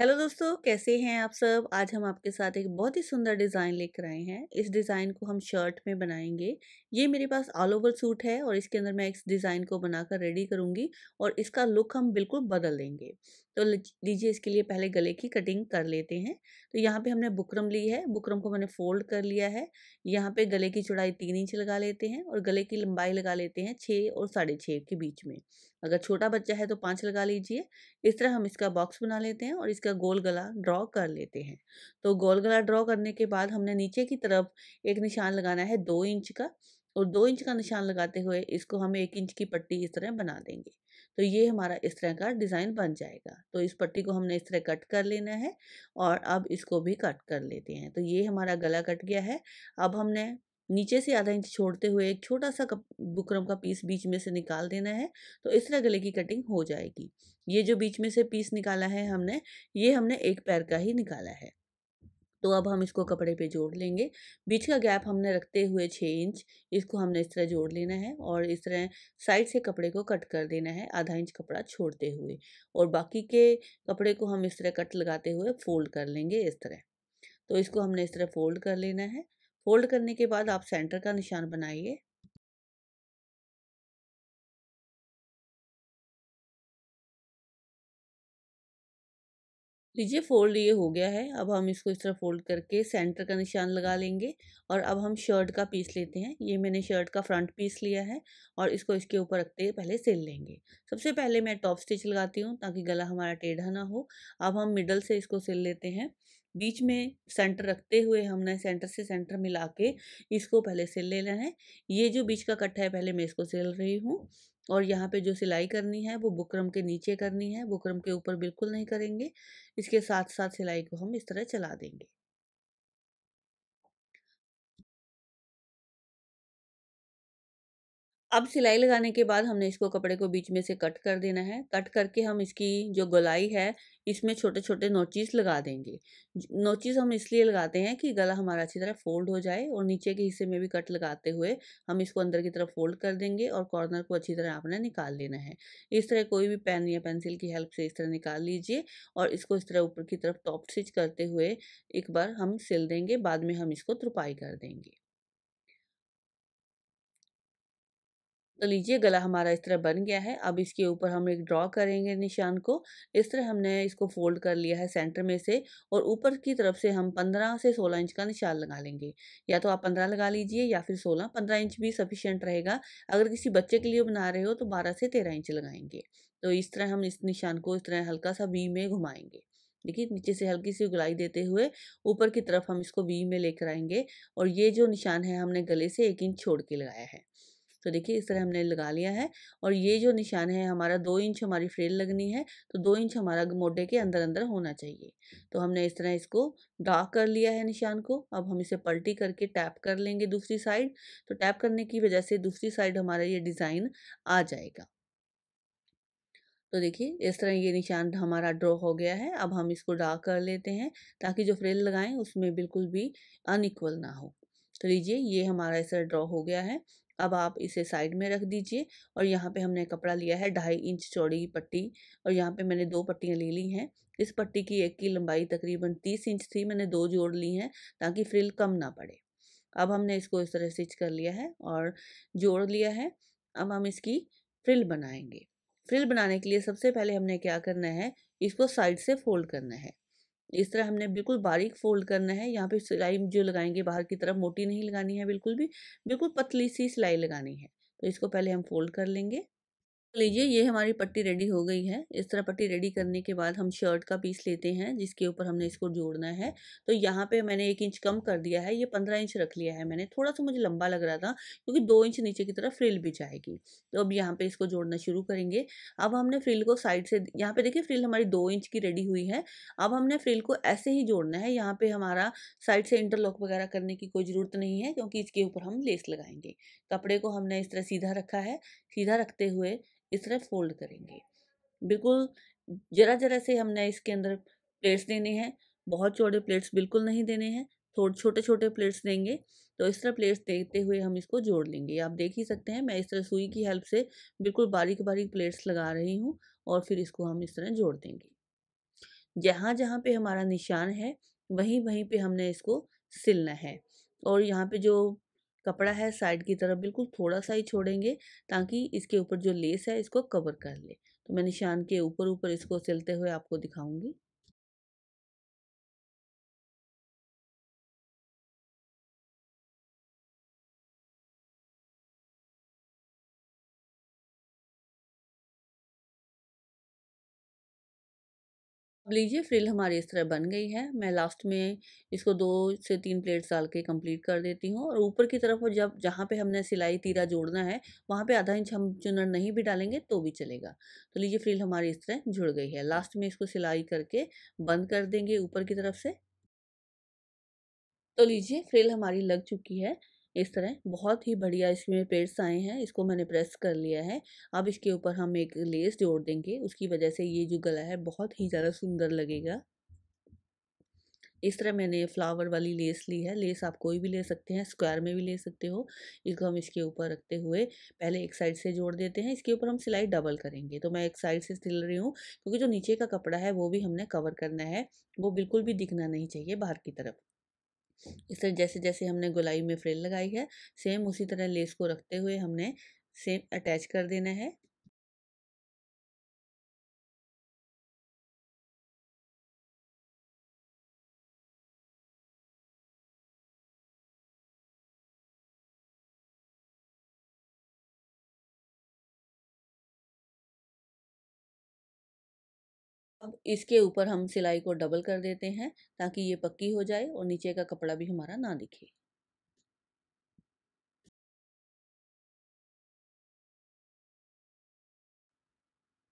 hello दोस्तों कैसे हैं आप सब आज हम आपके साथ एक बहुत ही सुंदर डिज़ाइन लेकर आए हैं इस डिज़ाइन को हम शर्ट में बनाएंगे ये मेरे पास ऑल ओवर सूट है और इसके अंदर मैं इस डिज़ाइन को बनाकर रेडी करूंगी और इसका लुक हम बिल्कुल बदल देंगे तो लीजिए इसके लिए पहले गले की कटिंग कर लेते हैं तो यहाँ पर हमने बुकरम ली है बुकरम को मैंने फोल्ड कर लिया है यहाँ पर गले की चौड़ाई तीन इंच लगा लेते हैं और गले की लंबाई लगा लेते हैं छः और साढ़े छः के बीच में अगर छोटा बच्चा है तो पाँच लगा लीजिए इस तरह हम इसका बॉक्स बना लेते हैं और इसका गोल गला ड्रॉ कर लेते हैं तो गोल गला ड्रॉ करने के बाद हमने नीचे की तरफ एक निशान लगाना है दो इंच का और दो इंच का निशान लगाते हुए इसको हम एक इंच की पट्टी इस तरह बना देंगे तो ये हमारा इस तरह का डिज़ाइन बन जाएगा तो इस पट्टी को हमने इस तरह कट कर लेना है और अब इसको भी कट कर लेते हैं तो ये हमारा गला कट गया है अब हमने नीचे से आधा इंच छोड़ते हुए एक छोटा सा बुकरम का पीस बीच में से निकाल देना है तो इस तरह गले की कटिंग हो जाएगी ये जो बीच में से पीस निकाला है हमने ये हमने एक पैर का ही निकाला है तो अब हम इसको कपड़े पे जोड़ लेंगे बीच का गैप हमने रखते हुए छः इंच इसको हमने इस तरह जोड़ लेना है और इस तरह साइड से कपड़े को कट कर देना है आधा इंच कपड़ा छोड़ते हुए और बाकी के कपड़े को हम इस तरह कट लगाते हुए फोल्ड कर लेंगे इस तरह तो इसको हमने इस तरह फोल्ड कर लेना है होल्ड करने के बाद आप सेंटर का निशान बनाइए लीजिए फोल्ड ये हो गया है अब हम इसको इस तरह फोल्ड करके सेंटर का निशान लगा लेंगे और अब हम शर्ट का पीस लेते हैं ये मैंने शर्ट का फ्रंट पीस लिया है और इसको इसके ऊपर रखते हुए पहले सिल लेंगे सबसे पहले मैं टॉप स्टिच लगाती हूँ ताकि गला हमारा टेढ़ा ना हो अब हम मिडल से इसको सिल लेते हैं बीच में सेंटर रखते हुए हमने सेंटर से सेंटर मिला के इसको पहले सिल लेना है ये जो बीच का कट्ठा है पहले मैं इसको सिल रही हूँ और यहाँ पे जो सिलाई करनी है वो बुकरम के नीचे करनी है बुकरम के ऊपर बिल्कुल नहीं करेंगे इसके साथ साथ सिलाई को हम इस तरह चला देंगे अब सिलाई लगाने के बाद हमने इसको कपड़े को बीच में से कट कर देना है कट करके हम इसकी जो गलाई है इसमें छोटे छोटे नोचिस लगा देंगे नोचिस हम इसलिए लगाते हैं कि गला हमारा अच्छी तरह फोल्ड हो जाए और नीचे के हिस्से में भी कट लगाते हुए हम इसको अंदर की तरफ फोल्ड कर देंगे और कॉर्नर को अच्छी तरह आपने निकाल लेना है इस तरह कोई भी पेन या पेंसिल की हेल्प से इस तरह निकाल लीजिए और इसको इस तरह ऊपर की तरफ टॉप स्टिच करते हुए एक बार हम सिल देंगे बाद में हम इसको तुरपाई कर देंगे तो लीजिए गला हमारा इस तरह बन गया है अब इसके ऊपर हम एक ड्रॉ करेंगे निशान को इस तरह हमने इसको फोल्ड कर लिया है सेंटर में से और ऊपर की तरफ से हम पंद्रह से सोलह इंच का निशान लगा लेंगे या तो आप पंद्रह लगा लीजिए या फिर सोलह पंद्रह इंच भी सफिशेंट रहेगा अगर किसी बच्चे के लिए बना रहे हो तो बारह से तेरह इंच लगाएंगे तो इस तरह हम इस निशान को इस तरह हल्का सा बी में घुमाएंगे देखिए नीचे से हल्की सी गुलाई देते हुए ऊपर की तरफ हम इसको बी में लेकर आएंगे और ये जो निशान है हमने गले से एक इंच छोड़ के लगाया है तो देखिए इस तरह हमने लगा लिया है और ये जो निशान है हमारा दो इंच हमारी फ्रेल लगनी है तो दो इंच हमारा मोटे के अंदर अंदर होना चाहिए तो हमने इस तरह इसको डार्क कर लिया है निशान को अब हम इसे पलटी करके टैप कर लेंगे दूसरी साइड तो टैप करने की वजह से दूसरी साइड हमारा ये डिज़ाइन आ जाएगा तो देखिए इस तरह ये निशान हमारा ड्रॉ हो गया है अब हम इसको डार्क कर लेते हैं ताकि जो फ्रेल लगाएं उसमें बिल्कुल भी अनइक्वल ना हो तो लीजिए ये हमारा इस तरह ड्रॉ हो गया है अब आप इसे साइड में रख दीजिए और यहाँ पे हमने कपड़ा लिया है ढाई इंच चौड़ी की पट्टी और यहाँ पे मैंने दो पट्टियाँ ले ली हैं इस पट्टी की एक की लंबाई तकरीबन तीस इंच थी मैंने दो जोड़ ली हैं ताकि फ्रिल कम ना पड़े अब हमने इसको इस तरह स्टिच कर लिया है और जोड़ लिया है अब हम इसकी फ्रिल बनाएंगे फ्रिल बनाने के लिए सबसे पहले हमने क्या करना है इसको साइड से फोल्ड करना है इस तरह हमने बिल्कुल बारीक फोल्ड करना है यहाँ पे सिलाई जो लगाएंगे बाहर की तरफ मोटी नहीं लगानी है बिल्कुल भी बिल्कुल पतली सी सिलाई लगानी है तो इसको पहले हम फोल्ड कर लेंगे लीजिए ये हमारी पट्टी रेडी हो गई है इस तरह पट्टी रेडी करने के बाद हम शर्ट का पीस लेते हैं जिसके ऊपर हमने इसको जोड़ना है तो यहाँ पे मैंने एक इंच कम कर दिया है ये पंद्रह इंच रख लिया है मैंने थोड़ा सा मुझे लंबा लग रहा था क्योंकि दो इंच नीचे की तरफ फ्रिल भी जाएगी तो अब यहाँ पे इसको जोड़ना शुरू करेंगे अब हमने फ्रिल को साइड से यहाँ पे देखिए फ्रिल हमारी दो इंच की रेडी हुई है अब हमने फ्रिल को ऐसे ही जोड़ना है यहाँ पे हमारा साइड से इंटरलॉक वगैरह करने की कोई ज़रूरत नहीं है क्योंकि इसके ऊपर हम लेस लगाएंगे कपड़े को हमने इस तरह सीधा रखा है सीधा रखते हुए इस तरह फोल्ड करेंगे बिल्कुल जरा जरा से हमने इसके अंदर प्लेट्स देने हैं बहुत चौड़े प्लेट्स बिल्कुल नहीं देने हैं थोड़े छोटे छोटे प्लेट्स देंगे तो इस तरह प्लेट्स देते हुए हम इसको जोड़ लेंगे आप देख ही सकते हैं मैं इस तरह सुई की हेल्प से बिल्कुल बारीक बारीक प्लेट्स लगा रही हूँ और फिर इसको हम इस तरह जोड़ देंगे जहाँ जहाँ पे हमारा निशान है वहीं वहीं पे हमने इसको सिलना है और यहाँ पे जो कपड़ा है साइड की तरफ बिल्कुल थोड़ा सा ही छोड़ेंगे ताकि इसके ऊपर जो लेस है इसको कवर कर ले तो मैं निशान के ऊपर ऊपर इसको सिलते हुए आपको दिखाऊंगी लीजिए फ्रिल हमारी इस तरह बन गई है मैं लास्ट में इसको दो से तीन प्लेट्स डाल के कंप्लीट कर देती हूँ और ऊपर की तरफ जब जहाँ पे हमने सिलाई तीरा जोड़ना है वहाँ पे आधा इंच हम चुनर नहीं भी डालेंगे तो भी चलेगा तो लीजिए फ्रिल हमारी इस तरह जुड़ गई है लास्ट में इसको सिलाई करके बंद कर देंगे ऊपर की तरफ से तो लीजिए फ्रिल हमारी लग चुकी है इस तरह बहुत ही बढ़िया इसमें पेड़ आए हैं इसको मैंने प्रेस कर लिया है अब इसके ऊपर हम एक लेस जोड़ देंगे उसकी वजह से ये जो गला है बहुत ही ज़्यादा सुंदर लगेगा इस तरह मैंने फ्लावर वाली लेस ली है लेस आप कोई भी ले सकते हैं स्क्वायर में भी ले सकते हो इसको हम इसके ऊपर रखते हुए पहले एक साइड से जोड़ देते हैं इसके ऊपर हम सिलाई डबल करेंगे तो मैं एक साइड से सिल रही हूँ क्योंकि जो नीचे का कपड़ा है वो भी हमने कवर करना है वो बिल्कुल भी दिखना नहीं चाहिए बाहर की तरफ इस तरह जैसे जैसे हमने गुलाई में फ्रेल लगाई है सेम उसी तरह लेस को रखते हुए हमने सेम अटैच कर देना है अब इसके ऊपर हम सिलाई को डबल कर देते हैं ताकि ये पक्की हो जाए और नीचे का कपड़ा भी हमारा ना दिखे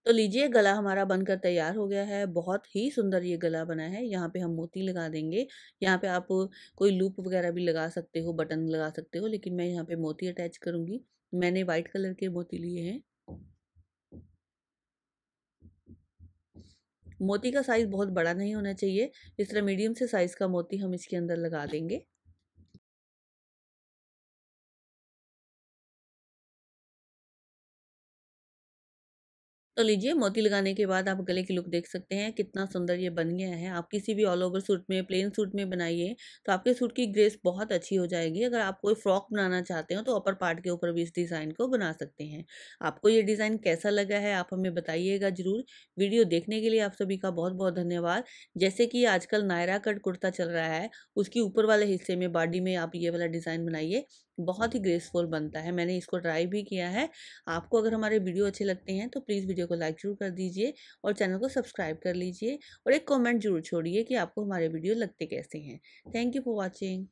तो लीजिए गला हमारा बनकर तैयार हो गया है बहुत ही सुंदर ये गला बना है यहाँ पे हम मोती लगा देंगे यहाँ पे आप कोई लूप वगैरह भी लगा सकते हो बटन लगा सकते हो लेकिन मैं यहाँ पे मोती अटैच करूँगी मैंने वाइट कलर के मोती लिए हैं मोती का साइज़ बहुत बड़ा नहीं होना चाहिए इस तरह मीडियम से साइज़ का मोती हम इसके अंदर लगा देंगे तो लीजिए मोती लगाने के बाद आप गले की लुक देख सकते हैं कितना सुंदर ये बन गया है आप किसी भी ऑल ओवर सूट में प्लेन सूट में बनाइए तो आपके सूट की ग्रेस बहुत अच्छी हो जाएगी अगर आप कोई फ्रॉक बनाना चाहते हो तो अपर पार्ट के ऊपर भी इस डिज़ाइन को बना सकते हैं आपको ये डिज़ाइन कैसा लगा है आप हमें बताइएगा ज़रूर वीडियो देखने के लिए आप सभी का बहुत बहुत धन्यवाद जैसे कि आजकल नायरा कट कुर्ता चल रहा है उसके ऊपर वाले हिस्से में बॉडी में आप ये वाला डिज़ाइन बनाइए बहुत ही ग्रेसफुल बनता है मैंने इसको ट्राई भी किया है आपको अगर हमारे वीडियो अच्छे लगते हैं तो प्लीज़ वीडियो को लाइक जरूर कर दीजिए और चैनल को सब्सक्राइब कर लीजिए और एक कमेंट जरूर छोड़िए कि आपको हमारे वीडियो लगते कैसे हैं थैंक यू फॉर वॉचिंग